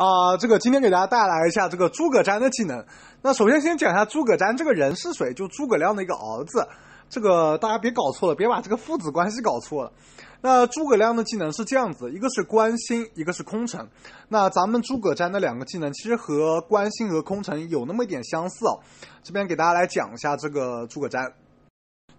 啊，这个今天给大家带来一下这个诸葛瞻的技能。那首先先讲一下诸葛瞻这个人是谁，就诸葛亮的一个儿子。这个大家别搞错了，别把这个父子关系搞错了。那诸葛亮的技能是这样子，一个是关心，一个是空城。那咱们诸葛瞻的两个技能其实和关心和空城有那么一点相似哦。这边给大家来讲一下这个诸葛瞻。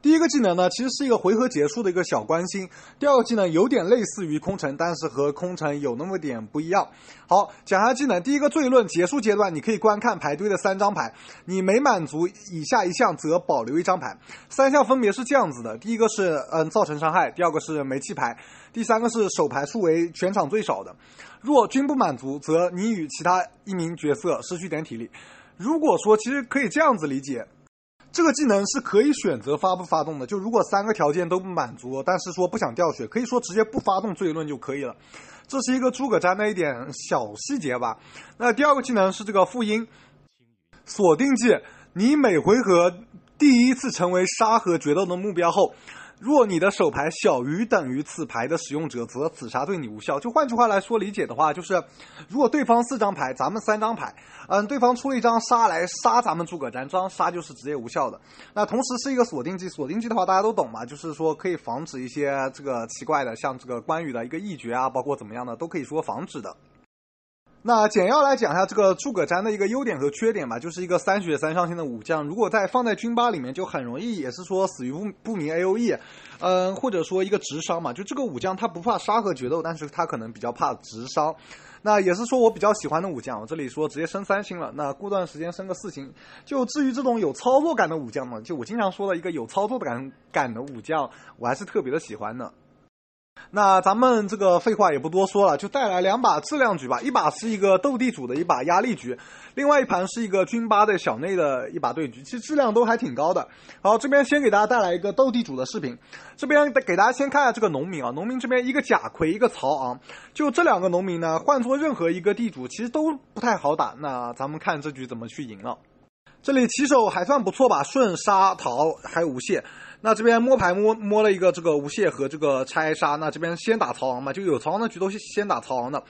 第一个技能呢，其实是一个回合结束的一个小关心。第二个技能有点类似于空城，但是和空城有那么点不一样。好，讲下技能。第一个罪论结束阶段，你可以观看排队的三张牌。你没满足以下一项则保留一张牌。三项分别是这样子的：第一个是嗯造成伤害，第二个是没弃牌，第三个是手牌数为全场最少的。若均不满足，则你与其他一名角色失去点体力。如果说其实可以这样子理解。这个技能是可以选择发不发动的，就如果三个条件都满足，但是说不想掉血，可以说直接不发动罪论就可以了。这是一个诸葛瞻的一点小细节吧。那第二个技能是这个复音，锁定技，你每回合第一次成为沙河决斗的目标后。若你的手牌小于等于此牌的使用者，则此杀对你无效。就换句话来说，理解的话就是，如果对方四张牌，咱们三张牌，嗯，对方出了一张杀来杀咱们诸葛瞻，这张杀就是直接无效的。那同时是一个锁定技，锁定技的话大家都懂嘛，就是说可以防止一些这个奇怪的，像这个关羽的一个一绝啊，包括怎么样的，都可以说防止的。那简要来讲一下这个诸葛瞻的一个优点和缺点吧，就是一个三血三上星的武将，如果在放在军八里面就很容易也是说死于不不明 A O E，嗯，或者说一个直伤嘛，就这个武将他不怕沙河决斗，但是他可能比较怕直伤。那也是说我比较喜欢的武将，我这里说直接升三星了。那过段时间升个四星。就至于这种有操作感的武将嘛，就我经常说的一个有操作感感的武将，我还是特别的喜欢的。那咱们这个废话也不多说了，就带来两把质量局吧，一把是一个斗地主的一把压力局，另外一盘是一个军八的小内的一把对局，其实质量都还挺高的。好，这边先给大家带来一个斗地主的视频，这边给大家先看一下这个农民啊，农民这边一个甲逵，一个曹昂，就这两个农民呢，换做任何一个地主其实都不太好打。那咱们看这局怎么去赢了，这里起手还算不错吧，顺杀逃还有无懈。那这边摸牌摸摸了一个这个无懈和这个拆杀，那这边先打曹昂嘛，就有曹昂的局都是先打曹昂的。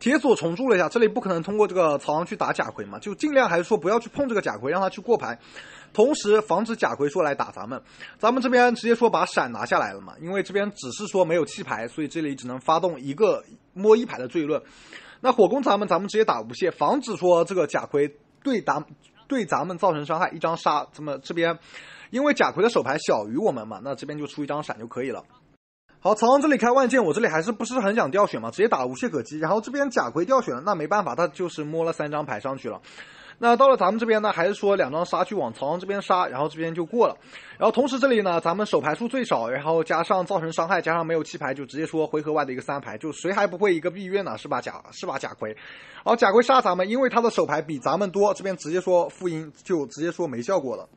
铁索重铸了一下，这里不可能通过这个曹昂去打贾逵嘛，就尽量还是说不要去碰这个贾逵，让他去过牌，同时防止贾逵说来打咱们。咱们这边直接说把闪拿下来了嘛，因为这边只是说没有弃牌，所以这里只能发动一个摸一牌的罪论。那火攻咱们，咱们直接打无懈，防止说这个贾逵对咱对咱们造成伤害，一张杀，咱们这边。因为贾逵的手牌小于我们嘛，那这边就出一张闪就可以了。好，曹昂这里开万箭，我这里还是不是很想掉血嘛，直接打无懈可击。然后这边贾逵掉血了，那没办法，他就是摸了三张牌上去了。那到了咱们这边呢，还是说两张杀去往曹昂这边杀，然后这边就过了。然后同时这里呢，咱们手牌数最少，然后加上造成伤害，加上没有弃牌，就直接说回合外的一个三牌，就谁还不会一个闭月呢？是把贾是把贾逵。好，贾逵杀咱们，因为他的手牌比咱们多，这边直接说复音就直接说没效果了。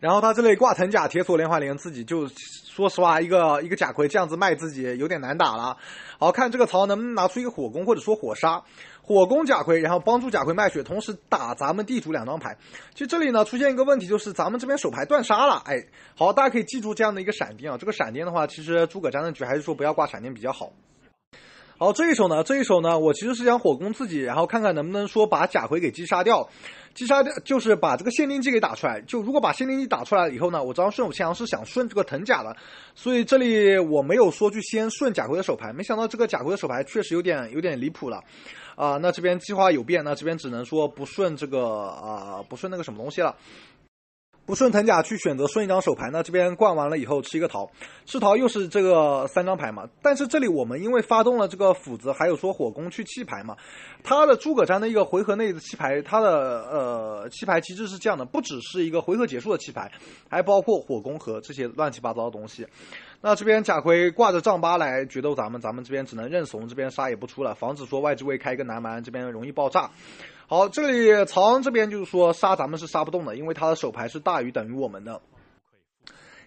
然后他这类挂藤甲、铁锁、连环连自己就说实话，一个一个甲盔这样子卖自己有点难打了。好看这个曹能不能拿出一个火攻或者说火杀，火攻甲盔，然后帮助甲盔卖血，同时打咱们地主两张牌。其实这里呢出现一个问题，就是咱们这边手牌断杀了。哎，好，大家可以记住这样的一个闪电啊。这个闪电的话，其实诸葛战争局还是说不要挂闪电比较好。好，这一手呢，这一手呢，我其实是想火攻自己，然后看看能不能说把甲逵给击杀掉，击杀掉就是把这个限定技给打出来。就如果把限定技打出来了以后呢，我张顺手牵羊是想顺这个藤甲的，所以这里我没有说去先顺甲逵的手牌，没想到这个甲逵的手牌确实有点有点离谱了，啊，那这边计划有变，那这边只能说不顺这个啊，不顺那个什么东西了。不顺藤甲去选择顺一张手牌呢？这边灌完了以后吃一个桃，吃桃又是这个三张牌嘛。但是这里我们因为发动了这个斧子，还有说火攻去弃牌嘛。他的诸葛瞻的一个回合内的弃牌，他的呃弃牌机制是这样的，不只是一个回合结束的弃牌，还包括火攻和这些乱七八糟的东西。那这边贾逵挂着丈八来决斗咱们，咱们这边只能认怂，这边杀也不出了，防止说外置位开一个南蛮，这边容易爆炸。好，这里曹昂这边就是说杀咱们是杀不动的，因为他的手牌是大于等于我们的。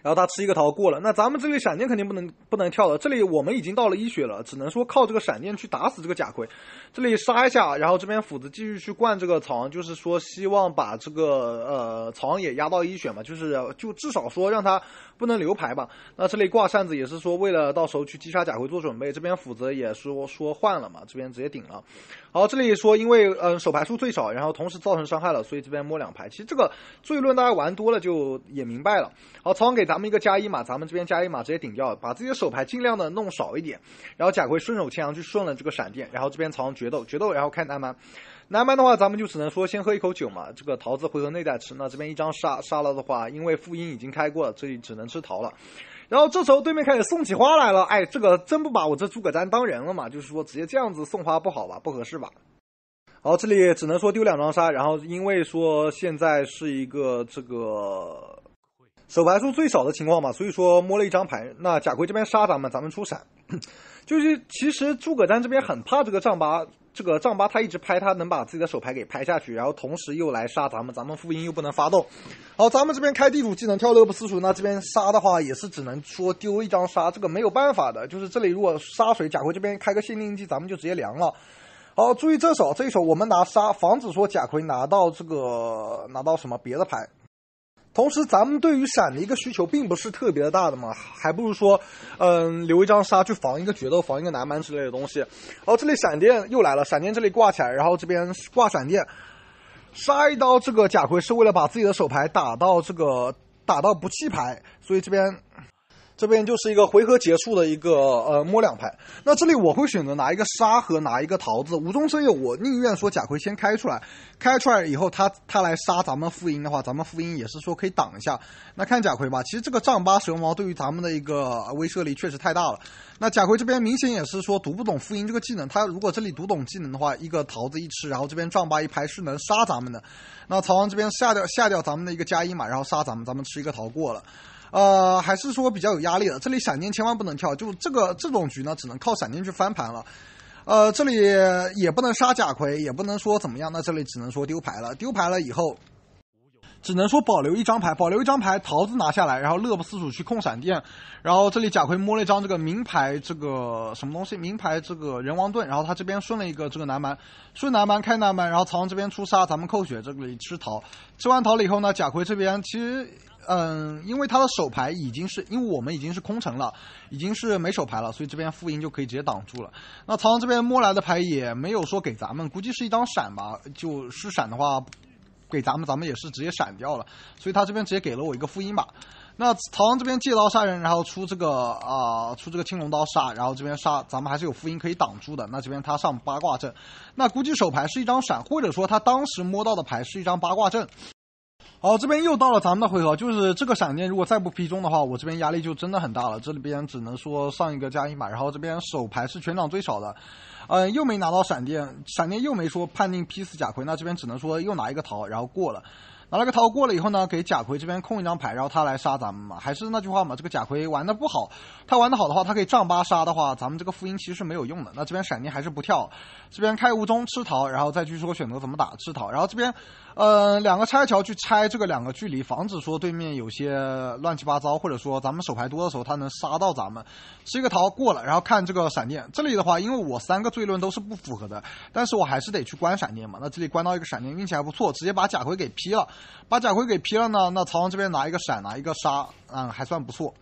然后他吃一个桃过了，那咱们这里闪电肯定不能不能跳了。这里我们已经到了一血了，只能说靠这个闪电去打死这个贾逵。这里杀一下，然后这边斧子继续去灌这个草王，就是说希望把这个呃草王也压到一血嘛，就是就至少说让他不能留牌吧。那这里挂扇子也是说为了到时候去击杀贾逵做准备。这边斧子也说说换了嘛，这边直接顶了。好，这里说因为嗯手牌数最少，然后同时造成伤害了，所以这边摸两牌。其实这个罪论大家玩多了就也明白了。好，草王给咱。咱们一个加一码，咱们这边加一码直接顶掉，把自己的手牌尽量的弄少一点。然后贾逵顺手牵羊去顺了这个闪电，然后这边朝上决斗，决斗然后开南蛮。南蛮的话，咱们就只能说先喝一口酒嘛。这个桃子回合内在吃。那这边一张杀杀了的话，因为复音已经开过了，这里只能吃桃了。然后这时候对面开始送起花来了，哎，这个真不把我这诸葛瞻当人了嘛？就是说直接这样子送花不好吧？不合适吧？好，这里只能说丢两张杀。然后因为说现在是一个这个。手牌数最少的情况嘛，所以说摸了一张牌。那贾逵这边杀咱们，咱们出闪，就是其实诸葛瞻这边很怕这个丈八，这个丈八他一直拍，他能把自己的手牌给拍下去，然后同时又来杀咱们，咱们复音又不能发动。好，咱们这边开地主技能跳乐不思蜀，那这边杀的话也是只能说丢一张杀，这个没有办法的。就是这里如果杀水，贾逵这边开个限定技，咱们就直接凉了。好，注意这手，这一手我们拿杀，防止说贾逵拿到这个拿到什么别的牌。同时，咱们对于闪的一个需求并不是特别的大的嘛，还不如说，嗯，留一张杀去防一个决斗，防一个南蛮之类的东西。然后这里闪电又来了，闪电这里挂起来，然后这边挂闪电，杀一刀。这个贾逵是为了把自己的手牌打到这个打到不弃牌，所以这边。这边就是一个回合结束的一个呃摸两牌，那这里我会选择拿一个沙和拿一个桃子，无中生有，我宁愿说贾逵先开出来，开出来以后他他来杀咱们傅音的话，咱们傅音也是说可以挡一下。那看贾逵吧，其实这个丈八蛇矛对于咱们的一个威慑力确实太大了。那贾逵这边明显也是说读不懂傅音这个技能，他如果这里读懂技能的话，一个桃子一吃，然后这边丈八一拍是能杀咱们的。那曹昂这边下掉下掉咱们的一个加一嘛，然后杀咱们，咱们吃一个桃过了。呃，还是说比较有压力的。这里闪电千万不能跳，就这个这种局呢，只能靠闪电去翻盘了。呃，这里也不能杀贾逵，也不能说怎么样，那这里只能说丢牌了。丢牌了以后，只能说保留一张牌，保留一张牌，桃子拿下来，然后乐不思蜀去控闪电。然后这里贾逵摸了一张这个明牌，这个什么东西？明牌这个人王盾。然后他这边顺了一个这个南蛮，顺南蛮开南蛮，然后曹昂这边出杀，咱们扣血。这里吃桃，吃完桃了以后呢，贾逵这边其实。嗯，因为他的手牌已经是因为我们已经是空城了，已经是没手牌了，所以这边福音就可以直接挡住了。那曹昂这边摸来的牌也没有说给咱们，估计是一张闪吧。就是闪的话，给咱们，咱们也是直接闪掉了。所以他这边直接给了我一个福音吧。那曹昂这边借刀杀人，然后出这个啊，出这个青龙刀杀，然后这边杀，咱们还是有福音可以挡住的。那这边他上八卦阵，那估计手牌是一张闪，或者说他当时摸到的牌是一张八卦阵。好，这边又到了咱们的回合，就是这个闪电，如果再不劈中的话，我这边压力就真的很大了。这里边只能说上一个加一码，然后这边手牌是全场最少的，嗯，又没拿到闪电，闪电又没说判定劈死贾逵，那这边只能说又拿一个桃，然后过了。拿了个桃过了以后呢，给贾逵这边控一张牌，然后他来杀咱们嘛。还是那句话嘛，这个贾逵玩的不好，他玩的好的话，他可以丈八杀的话，咱们这个音其实是没有用的。那这边闪电还是不跳，这边开无中吃桃，然后再去说选择怎么打吃桃。然后这边，呃，两个拆桥去拆这个两个距离，防止说对面有些乱七八糟，或者说咱们手牌多的时候他能杀到咱们。吃一个桃过了，然后看这个闪电。这里的话，因为我三个罪论都是不符合的，但是我还是得去关闪电嘛。那这里关到一个闪电，运气还不错，直接把贾逵给劈了。把贾逵给劈了呢，那曹王这边拿一个闪，拿一个杀，嗯，还算不错。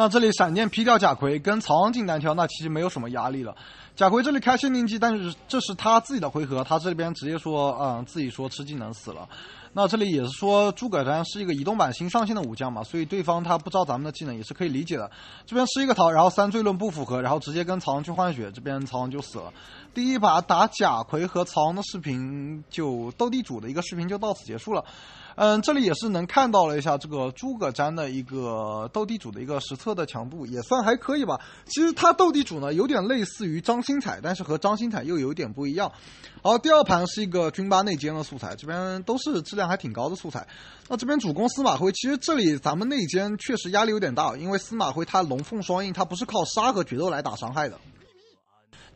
那这里闪电劈掉贾逵，跟曹昂进单挑，那其实没有什么压力了。贾逵这里开限定技，但是这是他自己的回合，他这边直接说，嗯，自己说吃技能死了。那这里也是说，诸葛瞻是一个移动版新上线的武将嘛，所以对方他不知道咱们的技能也是可以理解的。这边是一个桃，然后三罪论不符合，然后直接跟曹昂去换血，这边曹昂就死了。第一把打贾逵和曹昂的视频，就斗地主的一个视频就到此结束了。嗯，这里也是能看到了一下这个诸葛瞻的一个斗地主的一个实测的强度，也算还可以吧。其实他斗地主呢，有点类似于张新彩，但是和张新彩又有点不一样。好，第二盘是一个军八内奸的素材，这边都是质量还挺高的素材。那这边主攻司马徽，其实这里咱们内奸确实压力有点大，因为司马徽他龙凤双印，他不是靠杀和决斗来打伤害的。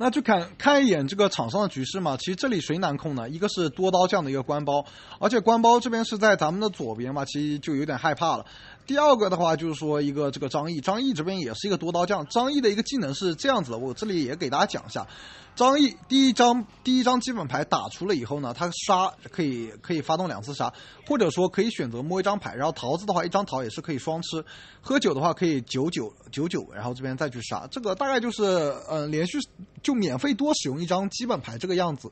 那就看看一眼这个场上的局势嘛，其实这里谁难控呢？一个是多刀这样的一个官包，而且官包这边是在咱们的左边嘛，其实就有点害怕了。第二个的话就是说一个这个张毅，张毅这边也是一个多刀将。张毅的一个技能是这样子，的，我这里也给大家讲一下。张毅第一张第一张基本牌打出了以后呢，他杀可以可以发动两次杀，或者说可以选择摸一张牌，然后桃子的话一张桃也是可以双吃，喝酒的话可以九九九九，然后这边再去杀，这个大概就是嗯连续就免费多使用一张基本牌这个样子。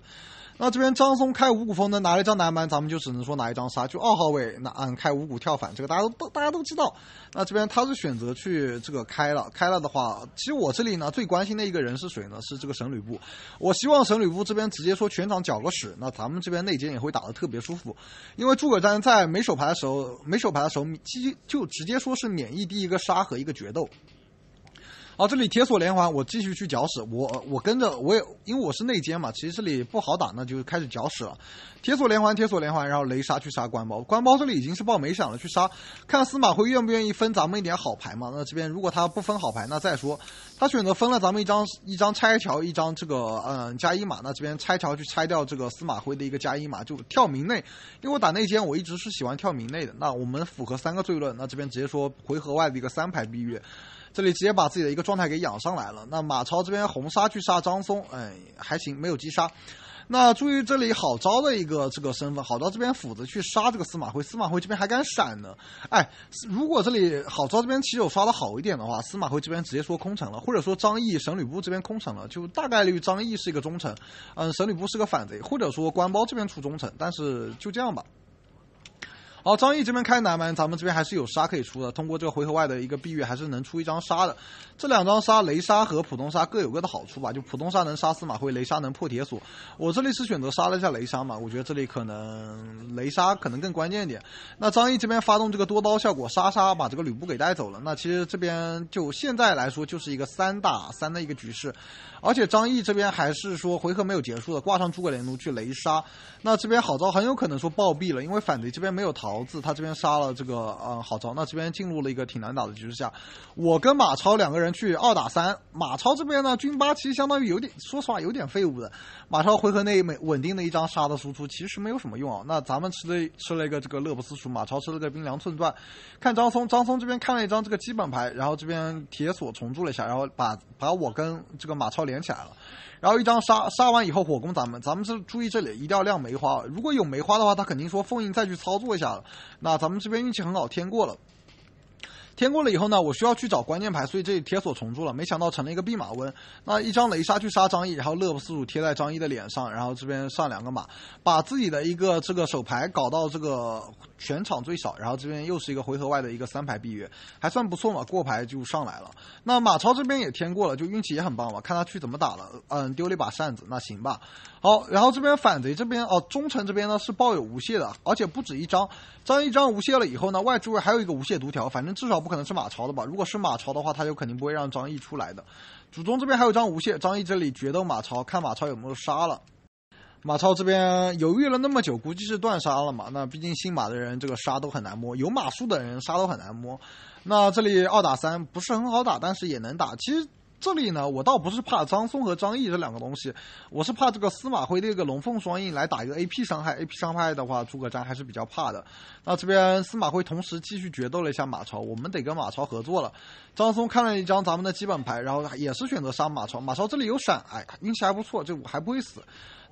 那这边张松开五谷丰登，拿了一张南蛮，咱们就只能说拿一张杀，就二号位拿嗯开五谷跳反，这个大家都大家都知道。那这边他是选择去这个开了，开了的话，其实我这里呢最关心的一个人是谁呢？是这个神吕布。我希望神吕布这边直接说全场搅个屎，那咱们这边内奸也会打得特别舒服，因为诸葛瞻在没手牌的时候，没手牌的时候，其就直接说是免疫第一个杀和一个决斗。哦，这里铁索连环，我继续去搅屎。我。我跟着我也，因为我是内奸嘛。其实这里不好打，那就开始搅屎了。铁索连环，铁索连环，然后雷杀去杀官包。官包这里已经是爆没响了，去杀看司马徽愿不愿意分咱们一点好牌嘛。那这边如果他不分好牌，那再说。他选择分了咱们一张一张拆桥，一张这个嗯加一码。那这边拆桥去拆掉这个司马徽的一个加一码，就跳明内。因为我打内奸，我一直是喜欢跳明内的。那我们符合三个罪论，那这边直接说回合外的一个三牌闭月。这里直接把自己的一个状态给养上来了。那马超这边红杀去杀张松，哎，还行，没有击杀。那注意这里郝昭的一个这个身份，郝昭这边斧子去杀这个司马徽，司马徽这边还敢闪呢。哎，如果这里郝昭这边骑手刷的好一点的话，司马徽这边直接说空城了，或者说张毅、神吕布这边空城了，就大概率张毅是一个忠臣，嗯，神吕布是个反贼，或者说官包这边出忠臣，但是就这样吧。好，张毅这边开南蛮，咱们这边还是有杀可以出的。通过这个回合外的一个碧玉，还是能出一张杀的。这两张杀，雷杀和普通杀各有各的好处吧。就普通杀能杀司马徽，雷杀能破铁锁。我这里是选择杀了一下雷杀嘛，我觉得这里可能雷杀可能更关键一点。那张毅这边发动这个多刀效果，杀杀把这个吕布给带走了。那其实这边就现在来说就是一个三打三的一个局势，而且张毅这边还是说回合没有结束的，挂上诸葛连弩去雷杀。那这边好招很有可能说暴毙了，因为反贼这边没有逃。曹子他这边杀了这个嗯郝昭，那这边进入了一个挺难打的局势下。我跟马超两个人去二打三，马超这边呢军八其实相当于有点，说实话有点废物的。马超回合内没稳定的一张杀的输出其实没有什么用啊。那咱们吃了吃了一个这个乐不思蜀，马超吃了个冰凉寸断。看张松，张松这边看了一张这个基本牌，然后这边铁索重铸了一下，然后把把我跟这个马超连起来了。然后一张杀杀完以后火攻咱们，咱们是注意这里一定要亮梅花，如果有梅花的话他肯定说封印再去操作一下。那咱们这边运气很好，天过了。贴过了以后呢，我需要去找关键牌，所以这里铁锁重铸了，没想到成了一个弼马温。那一张雷杀去杀张毅，然后乐不思蜀贴在张毅的脸上，然后这边上两个马，把自己的一个这个手牌搞到这个全场最少，然后这边又是一个回合外的一个三牌闭月，还算不错嘛，过牌就上来了。那马超这边也贴过了，就运气也很棒嘛，看他去怎么打了。嗯，丢了一把扇子，那行吧。好，然后这边反贼这边哦，忠臣这边呢是抱有无懈的，而且不止一张。张一张无懈了以后呢，外诸位还有一个无懈独条，反正至少不。可能是马超的吧，如果是马超的话，他就肯定不会让张毅出来的。祖宗这边还有张无懈，张毅这里决斗马超，看马超有没有杀了。马超这边犹豫了那么久，估计是断杀了嘛。那毕竟姓马的人，这个杀都很难摸；有马术的人，杀都很难摸。那这里二打三不是很好打，但是也能打。其实。这里呢，我倒不是怕张松和张毅这两个东西，我是怕这个司马徽这个龙凤双印来打一个 A P 伤害，A P 伤害的话，诸葛瞻还是比较怕的。那这边司马徽同时继续决斗了一下马超，我们得跟马超合作了。张松看了一张咱们的基本牌，然后也是选择杀马超。马超这里有闪，哎，运气还不错，这我还不会死。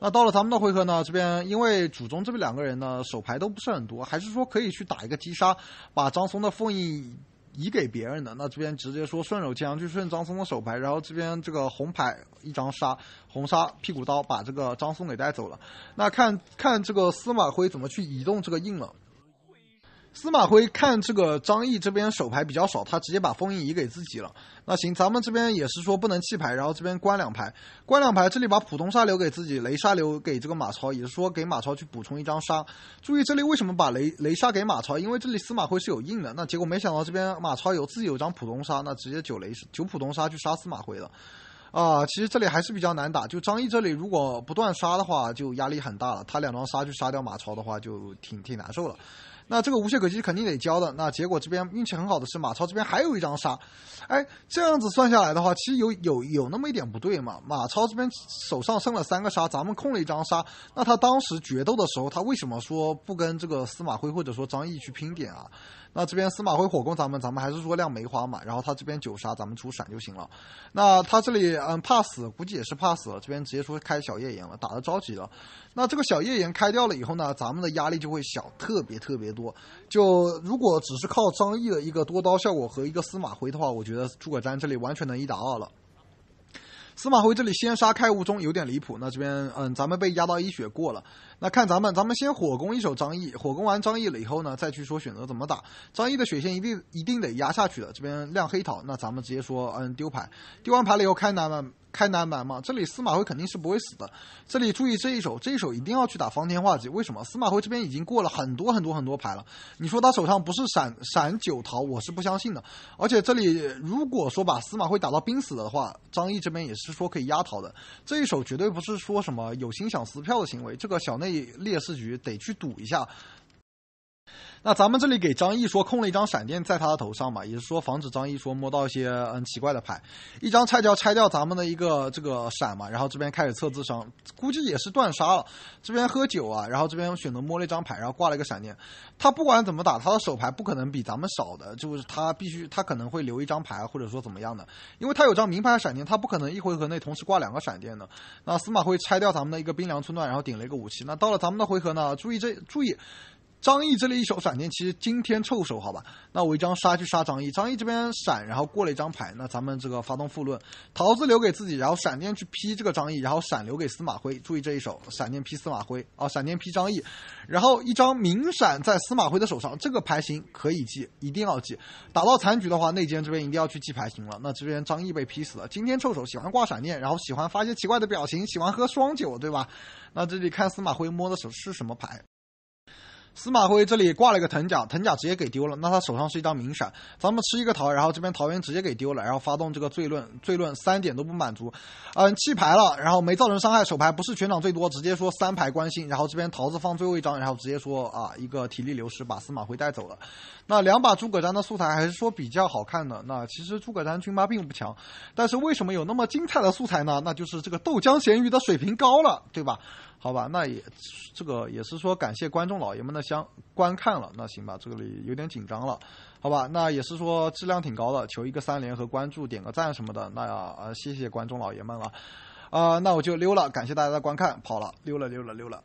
那到了咱们的回合呢，这边因为主中这边两个人呢手牌都不是很多，还是说可以去打一个击杀，把张松的封印。移给别人的，那这边直接说顺手牵羊，去顺张松的手牌，然后这边这个红牌一张杀，红杀屁股刀把这个张松给带走了，那看看这个司马徽怎么去移动这个印了。司马徽看这个张毅这边手牌比较少，他直接把封印移给自己了。那行，咱们这边也是说不能弃牌，然后这边关两牌，关两牌。这里把普通杀留给自己，雷杀留给这个马超，也是说给马超去补充一张杀。注意这里为什么把雷雷杀给马超？因为这里司马徽是有印的。那结果没想到这边马超有自己有张普通杀，那直接九雷九普通杀去杀司马徽了。啊，其实这里还是比较难打。就张毅这里如果不断杀的话，就压力很大了。他两张杀去杀掉马超的话，就挺挺难受了。那这个无懈可击肯定得交的。那结果这边运气很好的是马超这边还有一张杀，哎，这样子算下来的话，其实有有有那么一点不对嘛。马超这边手上剩了三个杀，咱们空了一张杀。那他当时决斗的时候，他为什么说不跟这个司马徽或者说张毅去拼点啊？那这边司马徽火攻咱们，咱们还是说亮梅花嘛。然后他这边九杀，咱们出闪就行了。那他这里嗯怕死，估计也是怕死了。这边直接说开小夜岩了，打的着急了。那这个小夜岩开掉了以后呢，咱们的压力就会小，特别特别。多，就如果只是靠张译的一个多刀效果和一个司马徽的话，我觉得诸葛瞻这里完全能一打二了。司马徽这里先杀开无中有点离谱，那这边嗯，咱们被压到一血过了。那看咱们，咱们先火攻一手张毅，火攻完张毅了以后呢，再去说选择怎么打。张毅的血线一定一定得压下去的。这边亮黑桃，那咱们直接说，嗯，丢牌。丢完牌了以后开南蛮，开南蛮嘛。这里司马徽肯定是不会死的。这里注意这一手，这一手一定要去打方天画戟。为什么？司马徽这边已经过了很多很多很多牌了。你说他手上不是闪闪九桃，我是不相信的。而且这里如果说把司马徽打到濒死的话，张毅这边也是说可以压桃的。这一手绝对不是说什么有心想撕票的行为。这个小内。烈士局得去赌一下。那咱们这里给张毅说空了一张闪电在他的头上嘛，也是说防止张毅说摸到一些嗯奇怪的牌。一张拆掉，拆掉咱们的一个这个闪嘛，然后这边开始测智商，估计也是断杀了。这边喝酒啊，然后这边选择摸了一张牌，然后挂了一个闪电。他不管怎么打，他的手牌不可能比咱们少的，就是他必须他可能会留一张牌，或者说怎么样的，因为他有张明牌闪电，他不可能一回合内同时挂两个闪电的。那司马徽拆掉咱们的一个冰凉寸断，然后顶了一个武器。那到了咱们的回合呢，注意这注意。张毅这里一手闪电，其实今天臭手，好吧？那我一张杀去杀张毅，张毅这边闪，然后过了一张牌，那咱们这个发动复论，桃子留给自己，然后闪电去劈这个张毅，然后闪留给司马徽，注意这一手闪电劈司马徽啊，闪电劈张毅，然后一张明闪在司马徽的手上，这个牌型可以记，一定要记。打到残局的话，内奸这边一定要去记牌型了。那这边张毅被劈死了，今天臭手，喜欢挂闪电，然后喜欢发一些奇怪的表情，喜欢喝双酒，对吧？那这里看司马徽摸的手是什么牌。司马徽这里挂了一个藤甲，藤甲直接给丢了。那他手上是一张明闪，咱们吃一个桃，然后这边桃园直接给丢了，然后发动这个罪论，罪论三点都不满足，嗯，弃牌了，然后没造成伤害，手牌不是全场最多，直接说三牌关心，然后这边桃子放最后一张，然后直接说啊一个体力流失把司马徽带走了。那两把诸葛瞻的素材还是说比较好看的。那其实诸葛瞻军妈并不强，但是为什么有那么精彩的素材呢？那就是这个豆浆咸鱼的水平高了，对吧？好吧，那也这个也是说感谢观众老爷们的相观看了，那行吧，这里有点紧张了。好吧，那也是说质量挺高的，求一个三连和关注，点个赞什么的。那啊谢谢观众老爷们了，啊那我就溜了，感谢大家的观看，跑了，溜了溜了溜了。